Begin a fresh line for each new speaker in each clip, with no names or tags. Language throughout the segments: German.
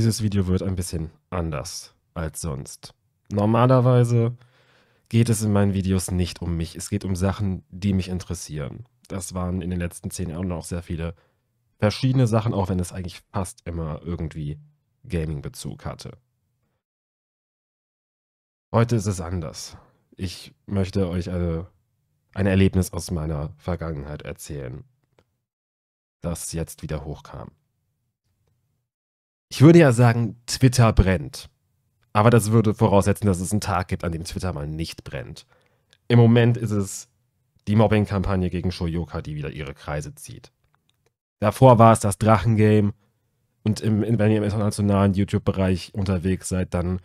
Dieses Video wird ein bisschen anders als sonst. Normalerweise geht es in meinen Videos nicht um mich. Es geht um Sachen, die mich interessieren. Das waren in den letzten zehn Jahren auch sehr viele verschiedene Sachen, auch wenn es eigentlich fast immer irgendwie Gaming-Bezug hatte. Heute ist es anders. Ich möchte euch eine, ein Erlebnis aus meiner Vergangenheit erzählen, das jetzt wieder hochkam. Ich würde ja sagen, Twitter brennt. Aber das würde voraussetzen, dass es einen Tag gibt, an dem Twitter mal nicht brennt. Im Moment ist es die Mobbing-Kampagne gegen Shoyoka, die wieder ihre Kreise zieht. Davor war es das Drachengame. Und im, wenn ihr im internationalen YouTube-Bereich unterwegs seid, dann,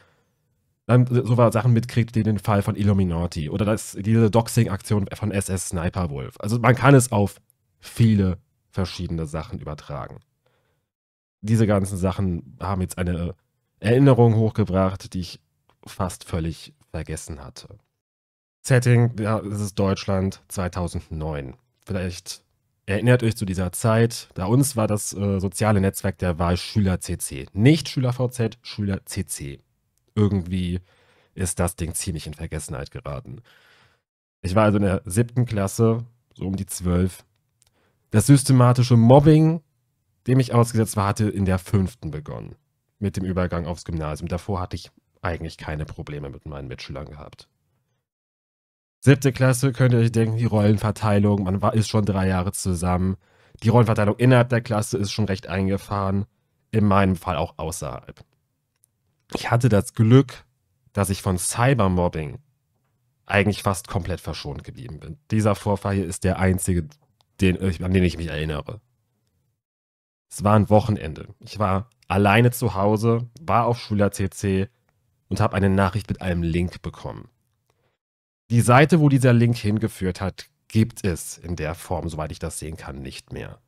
dann so war Sachen mitkriegt, die den Fall von Illuminati oder das, diese Doxing-Aktion von SS Sniper Wolf. Also man kann es auf viele verschiedene Sachen übertragen diese ganzen Sachen haben jetzt eine Erinnerung hochgebracht, die ich fast völlig vergessen hatte. Setting, ja, es ist Deutschland 2009. Vielleicht erinnert euch zu dieser Zeit, Bei uns war das äh, soziale Netzwerk der Wahl Schüler CC. Nicht Schüler VZ, Schüler CC. Irgendwie ist das Ding ziemlich in Vergessenheit geraten. Ich war also in der siebten Klasse, so um die zwölf. Das systematische Mobbing dem ich ausgesetzt war, hatte in der fünften begonnen. Mit dem Übergang aufs Gymnasium. Davor hatte ich eigentlich keine Probleme mit meinen Mitschülern gehabt. Siebte Klasse könnt ihr euch denken, die Rollenverteilung, man war, ist schon drei Jahre zusammen. Die Rollenverteilung innerhalb der Klasse ist schon recht eingefahren. In meinem Fall auch außerhalb. Ich hatte das Glück, dass ich von Cybermobbing eigentlich fast komplett verschont geblieben bin. Dieser Vorfall hier ist der einzige, den, an den ich mich erinnere. Es war ein Wochenende. Ich war alleine zu Hause, war auf Schüler-CC und habe eine Nachricht mit einem Link bekommen. Die Seite, wo dieser Link hingeführt hat, gibt es in der Form, soweit ich das sehen kann, nicht mehr.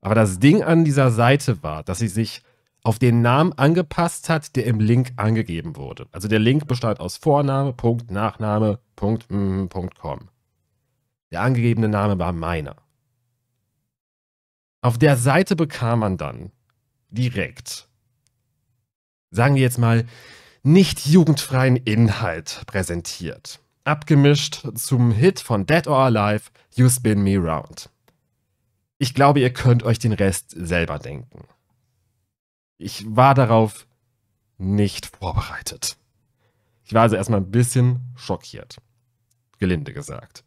Aber das Ding an dieser Seite war, dass sie sich auf den Namen angepasst hat, der im Link angegeben wurde. Also der Link bestand aus Vorname, Punkt, Nachname, Punkt, mm, Punkt, com. Der angegebene Name war meiner. Auf der Seite bekam man dann direkt, sagen wir jetzt mal, nicht jugendfreien Inhalt präsentiert. Abgemischt zum Hit von Dead or Alive, You Spin Me Round. Ich glaube, ihr könnt euch den Rest selber denken. Ich war darauf nicht vorbereitet. Ich war also erstmal ein bisschen schockiert. Gelinde gesagt.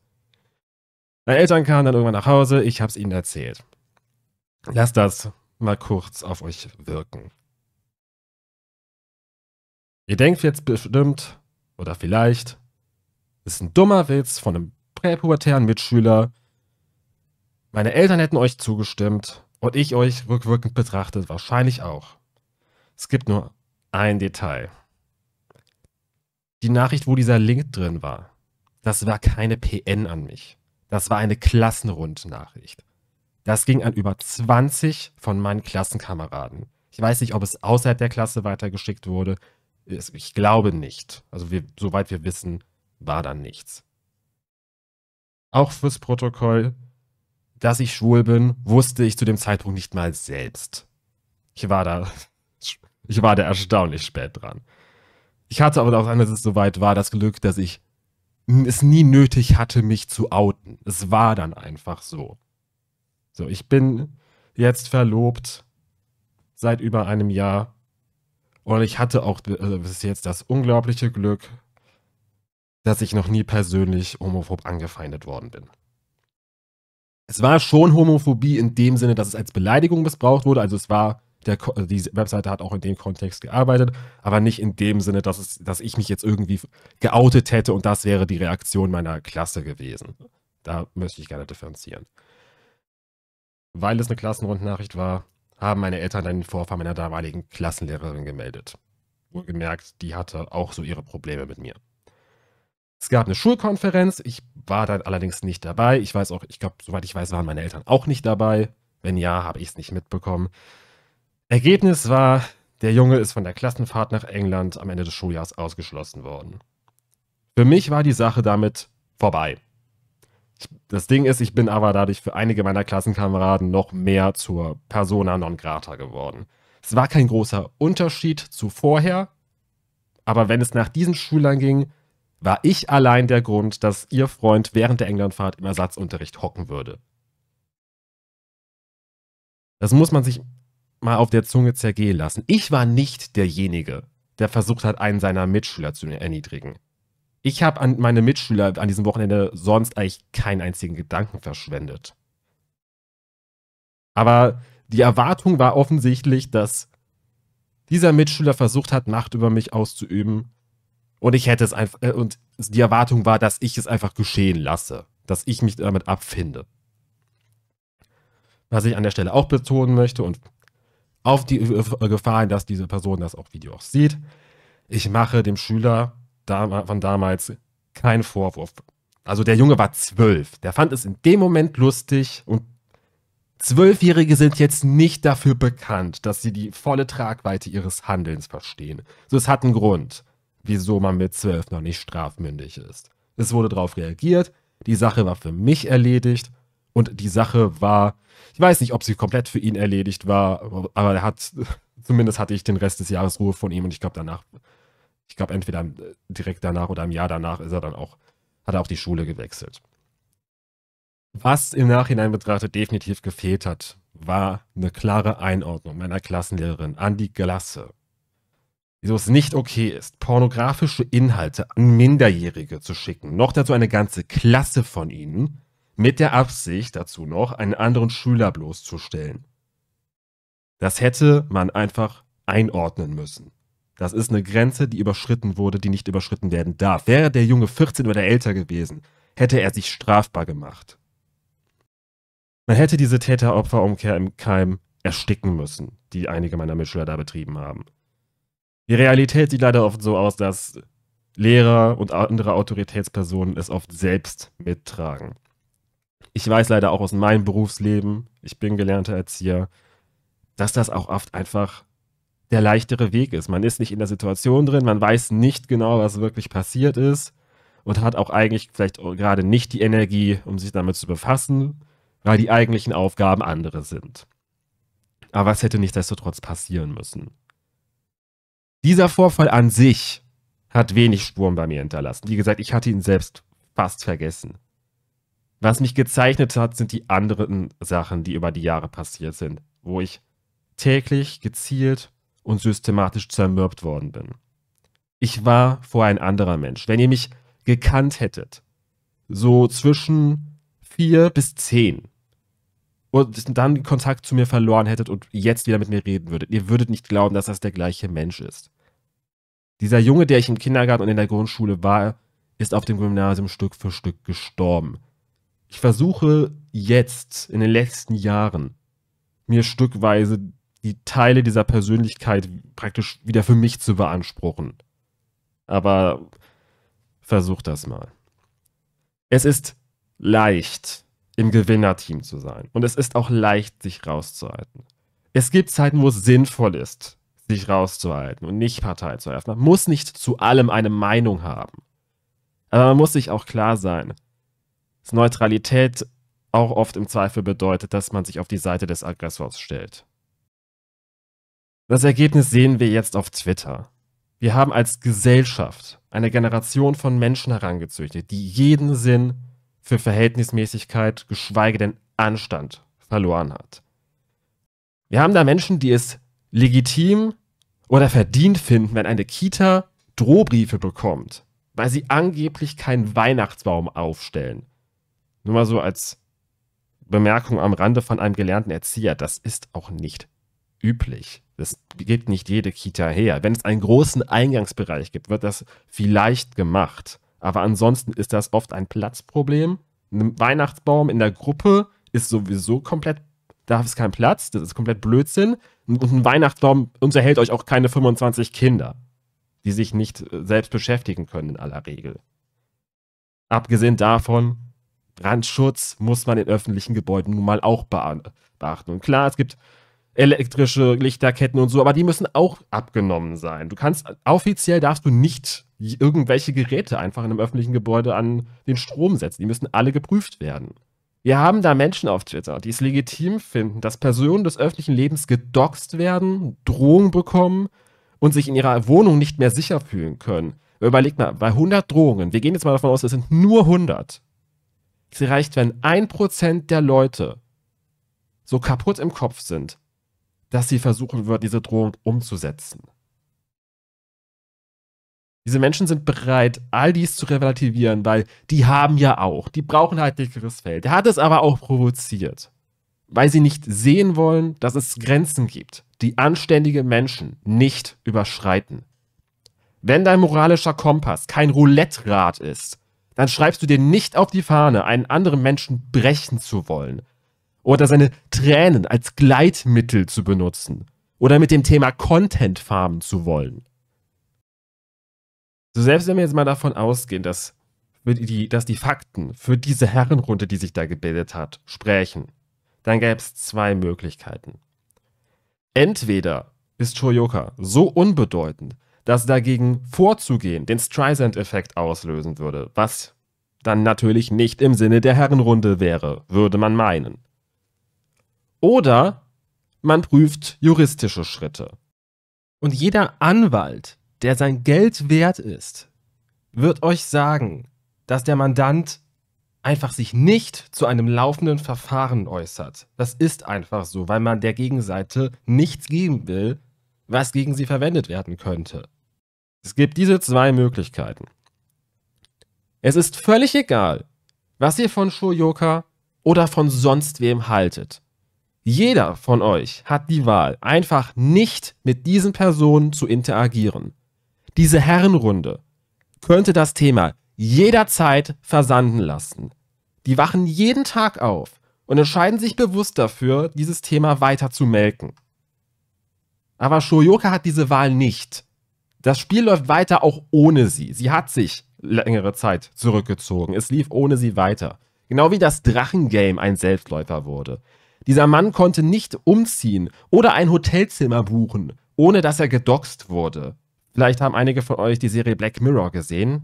Meine Eltern kamen dann irgendwann nach Hause, ich hab's ihnen erzählt. Lasst das mal kurz auf euch wirken. Ihr denkt jetzt bestimmt, oder vielleicht, ist ein dummer Witz von einem präpubertären Mitschüler. Meine Eltern hätten euch zugestimmt und ich euch rückwirkend betrachtet wahrscheinlich auch. Es gibt nur ein Detail. Die Nachricht, wo dieser Link drin war, das war keine PN an mich. Das war eine Klassenrundnachricht. Das ging an über 20 von meinen Klassenkameraden. Ich weiß nicht, ob es außerhalb der Klasse weitergeschickt wurde. Ich glaube nicht. Also wir, soweit wir wissen, war dann nichts. Auch fürs Protokoll, dass ich schwul bin, wusste ich zu dem Zeitpunkt nicht mal selbst. Ich war da, ich war da erstaunlich spät dran. Ich hatte aber auch, als es soweit war, das Glück, dass ich es nie nötig hatte, mich zu outen. Es war dann einfach so. So, ich bin jetzt verlobt seit über einem Jahr. Und ich hatte auch bis also jetzt das unglaubliche Glück, dass ich noch nie persönlich homophob angefeindet worden bin. Es war schon Homophobie in dem Sinne, dass es als Beleidigung missbraucht wurde. Also es war, der, also die Webseite hat auch in dem Kontext gearbeitet, aber nicht in dem Sinne, dass, es, dass ich mich jetzt irgendwie geoutet hätte und das wäre die Reaktion meiner Klasse gewesen. Da möchte ich gerne differenzieren weil es eine Klassenrundnachricht war, haben meine Eltern den Vorfall meiner damaligen Klassenlehrerin gemeldet. Wohlgemerkt, die hatte auch so ihre Probleme mit mir. Es gab eine Schulkonferenz, ich war dann allerdings nicht dabei. Ich weiß auch, ich glaube, soweit ich weiß, waren meine Eltern auch nicht dabei. Wenn ja, habe ich es nicht mitbekommen. Ergebnis war, der Junge ist von der Klassenfahrt nach England am Ende des Schuljahres ausgeschlossen worden. Für mich war die Sache damit vorbei. Das Ding ist, ich bin aber dadurch für einige meiner Klassenkameraden noch mehr zur Persona non grata geworden. Es war kein großer Unterschied zu vorher, aber wenn es nach diesen Schülern ging, war ich allein der Grund, dass ihr Freund während der Englandfahrt im Ersatzunterricht hocken würde. Das muss man sich mal auf der Zunge zergehen lassen. Ich war nicht derjenige, der versucht hat, einen seiner Mitschüler zu erniedrigen. Ich habe an meine Mitschüler an diesem Wochenende sonst eigentlich keinen einzigen Gedanken verschwendet. Aber die Erwartung war offensichtlich, dass dieser Mitschüler versucht hat, Macht über mich auszuüben. Und ich hätte es einfach, äh, und die Erwartung war, dass ich es einfach geschehen lasse, dass ich mich damit abfinde. Was ich an der Stelle auch betonen möchte und auf die äh, Gefahr dass diese Person das auch Video auch sieht, ich mache dem Schüler von damals kein Vorwurf. Also der Junge war zwölf. Der fand es in dem Moment lustig und Zwölfjährige sind jetzt nicht dafür bekannt, dass sie die volle Tragweite ihres Handelns verstehen. So, es hat einen Grund, wieso man mit zwölf noch nicht strafmündig ist. Es wurde darauf reagiert, die Sache war für mich erledigt und die Sache war, ich weiß nicht, ob sie komplett für ihn erledigt war, aber er hat, zumindest hatte ich den Rest des Jahres Ruhe von ihm und ich glaube, danach ich glaube, entweder äh, direkt danach oder im Jahr danach ist er dann auch, hat er auch die Schule gewechselt. Was im Nachhinein betrachtet definitiv gefehlt hat, war eine klare Einordnung meiner Klassenlehrerin an die Klasse. Wieso es nicht okay ist, pornografische Inhalte an Minderjährige zu schicken, noch dazu eine ganze Klasse von ihnen, mit der Absicht dazu noch, einen anderen Schüler bloßzustellen. Das hätte man einfach einordnen müssen. Das ist eine Grenze, die überschritten wurde, die nicht überschritten werden darf. Wäre der Junge 14 oder älter gewesen, hätte er sich strafbar gemacht. Man hätte diese Täter-Opfer-Umkehr im Keim ersticken müssen, die einige meiner Mitschüler da betrieben haben. Die Realität sieht leider oft so aus, dass Lehrer und andere Autoritätspersonen es oft selbst mittragen. Ich weiß leider auch aus meinem Berufsleben, ich bin gelernter Erzieher, dass das auch oft einfach der leichtere Weg ist. Man ist nicht in der Situation drin, man weiß nicht genau, was wirklich passiert ist und hat auch eigentlich vielleicht gerade nicht die Energie, um sich damit zu befassen, weil die eigentlichen Aufgaben andere sind. Aber es hätte nichtsdestotrotz passieren müssen. Dieser Vorfall an sich hat wenig Spuren bei mir hinterlassen. Wie gesagt, ich hatte ihn selbst fast vergessen. Was mich gezeichnet hat, sind die anderen Sachen, die über die Jahre passiert sind, wo ich täglich gezielt und systematisch zermürbt worden bin. Ich war vorher ein anderer Mensch. Wenn ihr mich gekannt hättet, so zwischen vier bis zehn, und dann Kontakt zu mir verloren hättet und jetzt wieder mit mir reden würdet, ihr würdet nicht glauben, dass das der gleiche Mensch ist. Dieser Junge, der ich im Kindergarten und in der Grundschule war, ist auf dem Gymnasium Stück für Stück gestorben. Ich versuche jetzt, in den letzten Jahren, mir stückweise die Teile dieser Persönlichkeit praktisch wieder für mich zu beanspruchen. Aber versuch das mal. Es ist leicht, im Gewinnerteam zu sein. Und es ist auch leicht, sich rauszuhalten. Es gibt Zeiten, wo es sinnvoll ist, sich rauszuhalten und nicht Partei zu eröffnen. Man muss nicht zu allem eine Meinung haben. Aber man muss sich auch klar sein, dass Neutralität auch oft im Zweifel bedeutet, dass man sich auf die Seite des Aggressors stellt. Das Ergebnis sehen wir jetzt auf Twitter. Wir haben als Gesellschaft eine Generation von Menschen herangezüchtet, die jeden Sinn für Verhältnismäßigkeit, geschweige denn Anstand verloren hat. Wir haben da Menschen, die es legitim oder verdient finden, wenn eine Kita Drohbriefe bekommt, weil sie angeblich keinen Weihnachtsbaum aufstellen. Nur mal so als Bemerkung am Rande von einem gelernten Erzieher, das ist auch nicht üblich. Das gibt nicht jede Kita her. Wenn es einen großen Eingangsbereich gibt, wird das vielleicht gemacht. Aber ansonsten ist das oft ein Platzproblem. Ein Weihnachtsbaum in der Gruppe ist sowieso komplett, da ist kein Platz, das ist komplett Blödsinn. Und ein Weihnachtsbaum unterhält euch auch keine 25 Kinder, die sich nicht äh, selbst beschäftigen können in aller Regel. Abgesehen davon, Brandschutz muss man in öffentlichen Gebäuden nun mal auch beachten. Und klar, es gibt elektrische Lichterketten und so, aber die müssen auch abgenommen sein. Du kannst, offiziell darfst du nicht irgendwelche Geräte einfach in einem öffentlichen Gebäude an den Strom setzen. Die müssen alle geprüft werden. Wir haben da Menschen auf Twitter, die es legitim finden, dass Personen des öffentlichen Lebens gedoxt werden, Drohungen bekommen und sich in ihrer Wohnung nicht mehr sicher fühlen können. Überleg mal, bei 100 Drohungen, wir gehen jetzt mal davon aus, es sind nur 100. Es reicht, wenn 1% der Leute so kaputt im Kopf sind, dass sie versuchen wird, diese Drohung umzusetzen. Diese Menschen sind bereit, all dies zu relativieren, weil die haben ja auch, die brauchen halt dickeres Feld. Er hat es aber auch provoziert, weil sie nicht sehen wollen, dass es Grenzen gibt, die anständige Menschen nicht überschreiten. Wenn dein moralischer Kompass kein Roulette-Rad ist, dann schreibst du dir nicht auf die Fahne, einen anderen Menschen brechen zu wollen. Oder seine Tränen als Gleitmittel zu benutzen. Oder mit dem Thema Content farmen zu wollen. So selbst wenn wir jetzt mal davon ausgehen, dass die, dass die Fakten für diese Herrenrunde, die sich da gebildet hat, sprechen, dann gäbe es zwei Möglichkeiten. Entweder ist Shoyoka so unbedeutend, dass dagegen vorzugehen den Streisand-Effekt auslösen würde, was dann natürlich nicht im Sinne der Herrenrunde wäre, würde man meinen. Oder man prüft juristische Schritte. Und jeder Anwalt, der sein Geld wert ist, wird euch sagen, dass der Mandant einfach sich nicht zu einem laufenden Verfahren äußert. Das ist einfach so, weil man der Gegenseite nichts geben will, was gegen sie verwendet werden könnte. Es gibt diese zwei Möglichkeiten. Es ist völlig egal, was ihr von Shoyoka oder von sonst wem haltet. Jeder von euch hat die Wahl, einfach nicht mit diesen Personen zu interagieren. Diese Herrenrunde könnte das Thema jederzeit versanden lassen. Die wachen jeden Tag auf und entscheiden sich bewusst dafür, dieses Thema weiter zu melken. Aber Shoyoka hat diese Wahl nicht. Das Spiel läuft weiter auch ohne sie. Sie hat sich längere Zeit zurückgezogen. Es lief ohne sie weiter. Genau wie das Drachengame ein Selbstläufer wurde. Dieser Mann konnte nicht umziehen oder ein Hotelzimmer buchen, ohne dass er gedoxt wurde. Vielleicht haben einige von euch die Serie Black Mirror gesehen.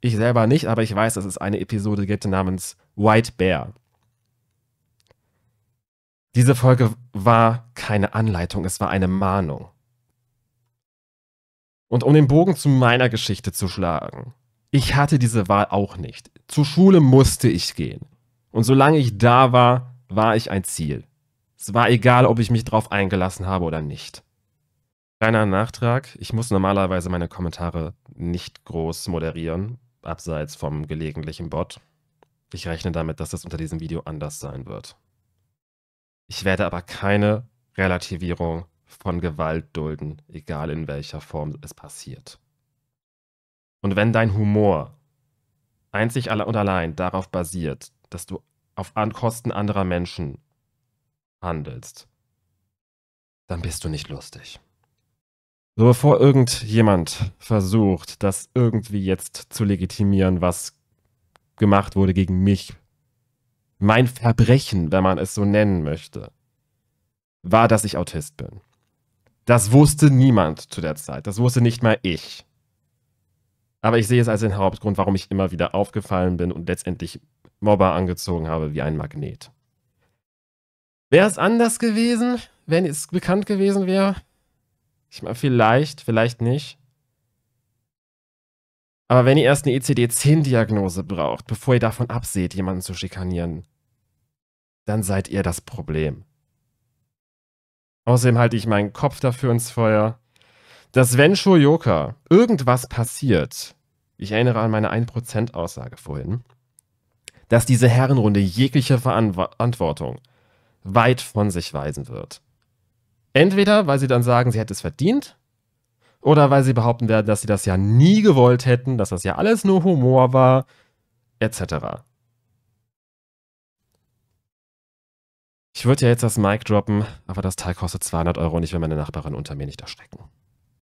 Ich selber nicht, aber ich weiß, dass es eine Episode gibt namens White Bear. Diese Folge war keine Anleitung, es war eine Mahnung. Und um den Bogen zu meiner Geschichte zu schlagen, ich hatte diese Wahl auch nicht. Zur Schule musste ich gehen. Und solange ich da war, war ich ein Ziel. Es war egal, ob ich mich drauf eingelassen habe oder nicht. Kleiner Nachtrag, ich muss normalerweise meine Kommentare nicht groß moderieren, abseits vom gelegentlichen Bot. Ich rechne damit, dass das unter diesem Video anders sein wird. Ich werde aber keine Relativierung von Gewalt dulden, egal in welcher Form es passiert. Und wenn dein Humor einzig und allein darauf basiert, dass du auf An Kosten anderer Menschen handelst, dann bist du nicht lustig. So, bevor irgendjemand versucht, das irgendwie jetzt zu legitimieren, was gemacht wurde gegen mich, mein Verbrechen, wenn man es so nennen möchte, war, dass ich Autist bin. Das wusste niemand zu der Zeit. Das wusste nicht mal ich. Aber ich sehe es als den Hauptgrund, warum ich immer wieder aufgefallen bin und letztendlich Mobber angezogen habe wie ein Magnet. Wäre es anders gewesen, wenn es bekannt gewesen wäre? Ich meine, vielleicht, vielleicht nicht. Aber wenn ihr erst eine ECD-10-Diagnose braucht, bevor ihr davon abseht, jemanden zu schikanieren, dann seid ihr das Problem. Außerdem halte ich meinen Kopf dafür ins Feuer, dass wenn Shoyoka irgendwas passiert, ich erinnere an meine 1%-Aussage vorhin, dass diese Herrenrunde jegliche Verantwortung weit von sich weisen wird. Entweder, weil sie dann sagen, sie hätte es verdient, oder weil sie behaupten werden, dass sie das ja nie gewollt hätten, dass das ja alles nur Humor war, etc. Ich würde ja jetzt das Mic droppen, aber das Teil kostet 200 Euro und ich will meine Nachbarin unter mir nicht erschrecken.